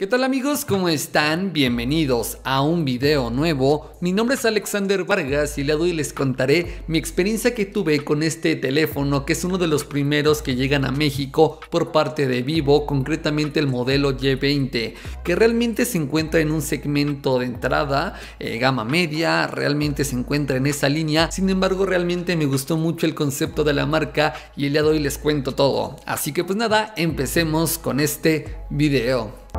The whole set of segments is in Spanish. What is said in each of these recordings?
¿Qué tal amigos? ¿Cómo están? Bienvenidos a un video nuevo. Mi nombre es Alexander Vargas y le doy y les contaré mi experiencia que tuve con este teléfono que es uno de los primeros que llegan a México por parte de Vivo, concretamente el modelo Y20, que realmente se encuentra en un segmento de entrada, eh, gama media, realmente se encuentra en esa línea. Sin embargo, realmente me gustó mucho el concepto de la marca y el día de hoy les cuento todo. Así que pues nada, empecemos con este video.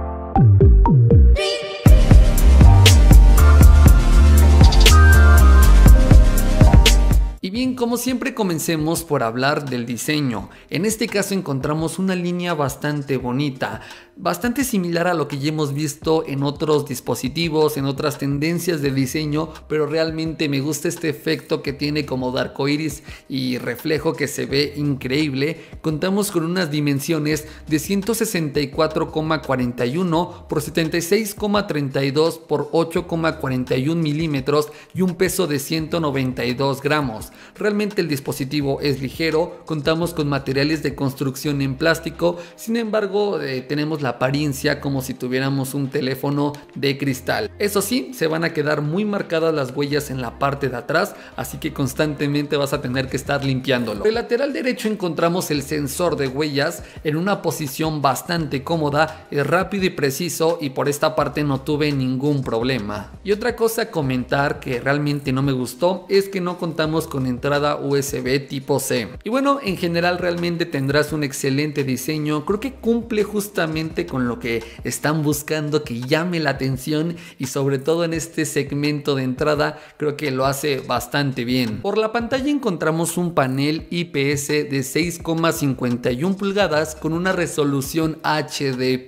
como siempre comencemos por hablar del diseño. En este caso encontramos una línea bastante bonita bastante similar a lo que ya hemos visto en otros dispositivos, en otras tendencias de diseño, pero realmente me gusta este efecto que tiene como darco iris y reflejo que se ve increíble. Contamos con unas dimensiones de 164,41 por 76,32 por 8,41 milímetros y un peso de 192 gramos. Realmente el dispositivo es ligero, contamos con materiales de construcción en plástico, sin embargo eh, tenemos la apariencia como si tuviéramos un teléfono de cristal. Eso sí, se van a quedar muy marcadas las huellas en la parte de atrás, así que constantemente vas a tener que estar limpiándolo. El lateral derecho encontramos el sensor de huellas en una posición bastante cómoda, es rápido y preciso y por esta parte no tuve ningún problema. Y otra cosa a comentar que realmente no me gustó es que no contamos con entrada USB tipo C. Y bueno, en general realmente tendrás un excelente diseño, creo que cumple justamente con lo que están buscando, que llame la atención y sobre todo en este segmento de entrada creo que lo hace bastante bien. Por la pantalla encontramos un panel IPS de 6,51 pulgadas con una resolución HD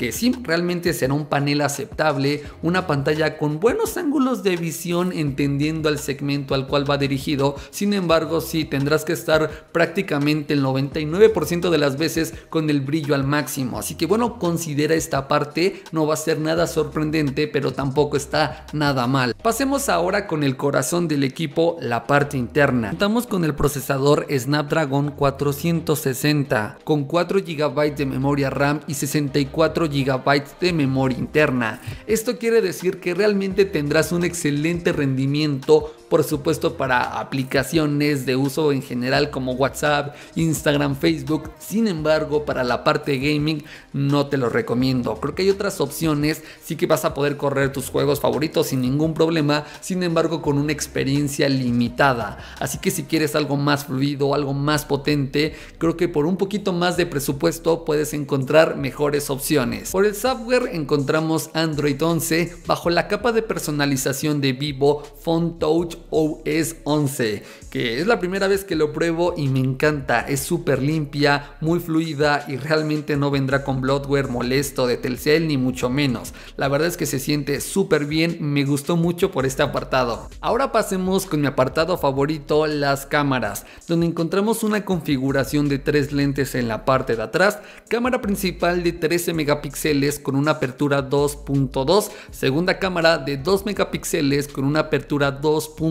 que sí realmente será un panel aceptable, una pantalla con buenos ángulos de visión entendiendo al segmento al cual va dirigido, sin embargo sí tendrás que estar prácticamente el 99% de las veces con el brillo al máximo, así que bueno, considera esta parte, no va a ser nada sorprendente, pero tampoco está nada mal. Pasemos ahora con el corazón del equipo, la parte interna. Contamos con el procesador Snapdragon 460 con 4 GB de memoria RAM y 64 gigabytes de memoria interna. Esto quiere decir que realmente tendrás un excelente rendimiento por supuesto para aplicaciones de uso en general como WhatsApp, Instagram, Facebook. Sin embargo, para la parte gaming no te lo recomiendo. Creo que hay otras opciones, sí que vas a poder correr tus juegos favoritos sin ningún problema, sin embargo con una experiencia limitada. Así que si quieres algo más fluido, algo más potente, creo que por un poquito más de presupuesto puedes encontrar mejores opciones. Por el software encontramos Android 11 bajo la capa de personalización de Vivo, Phone Touch OS 11, que es la primera vez que lo pruebo y me encanta. Es súper limpia, muy fluida y realmente no vendrá con Bloodware molesto de Telcel ni mucho menos. La verdad es que se siente súper bien, me gustó mucho por este apartado. Ahora pasemos con mi apartado favorito, las cámaras, donde encontramos una configuración de tres lentes en la parte de atrás, cámara principal de 13 megapíxeles con una apertura 2.2, segunda cámara de 2 megapíxeles con una apertura 2.2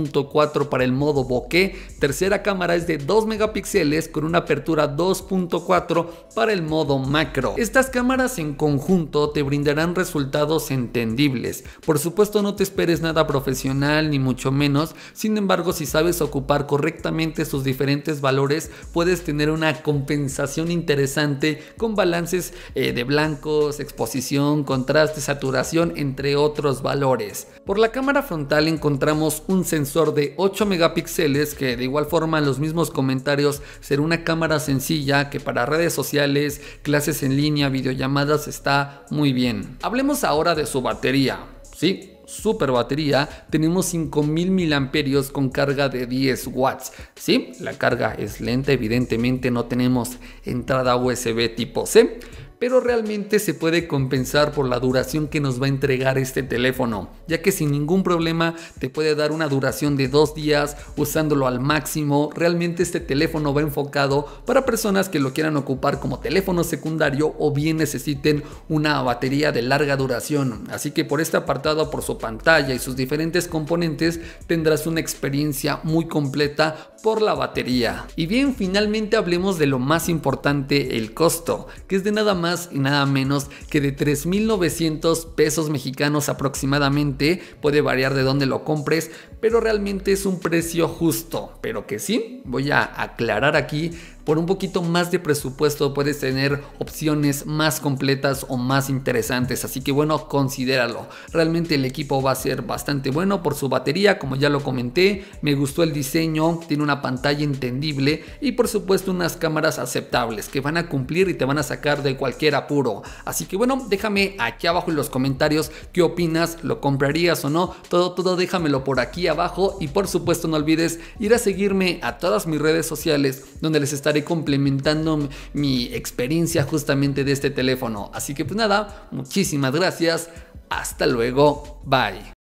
para el modo bokeh, tercera cámara es de 2 megapíxeles con una apertura 2.4 para el modo macro. Estas cámaras en conjunto te brindarán resultados entendibles. Por supuesto no te esperes nada profesional ni mucho menos, sin embargo si sabes ocupar correctamente sus diferentes valores puedes tener una compensación interesante con balances eh, de blancos, exposición, contraste, saturación, entre otros valores. Por la cámara frontal encontramos un sensor de 8 megapíxeles que de igual forma en los mismos comentarios será una cámara sencilla que para redes sociales, clases en línea, videollamadas está muy bien. Hablemos ahora de su batería. Sí, super batería, tenemos 5000 mAh con carga de 10 watts. Sí, la carga es lenta, evidentemente no tenemos entrada USB tipo C, pero realmente se puede compensar por la duración que nos va a entregar este teléfono, ya que sin ningún problema te puede dar una duración de dos días usándolo al máximo. Realmente este teléfono va enfocado para personas que lo quieran ocupar como teléfono secundario o bien necesiten una batería de larga duración. Así que por este apartado, por su pantalla y sus diferentes componentes, tendrás una experiencia muy completa por la batería. Y bien, finalmente hablemos de lo más importante, el costo, que es de nada más y nada menos que de 3.900 pesos mexicanos aproximadamente. Puede variar de dónde lo compres, pero realmente es un precio justo. Pero que sí, voy a aclarar aquí, por un poquito más de presupuesto puedes tener opciones más completas o más interesantes, así que bueno, considéralo. Realmente el equipo va a ser bastante bueno por su batería, como ya lo comenté, me gustó el diseño, tiene una pantalla entendible y por supuesto unas cámaras aceptables que van a cumplir y te van a sacar de cualquier apuro. Así que bueno, déjame aquí abajo en los comentarios qué opinas, lo comprarías o no, todo, todo déjamelo por aquí abajo y por supuesto no olvides ir a seguirme a todas mis redes sociales donde les estaré complementando mi experiencia justamente de este teléfono. Así que pues nada, muchísimas gracias. Hasta luego. Bye.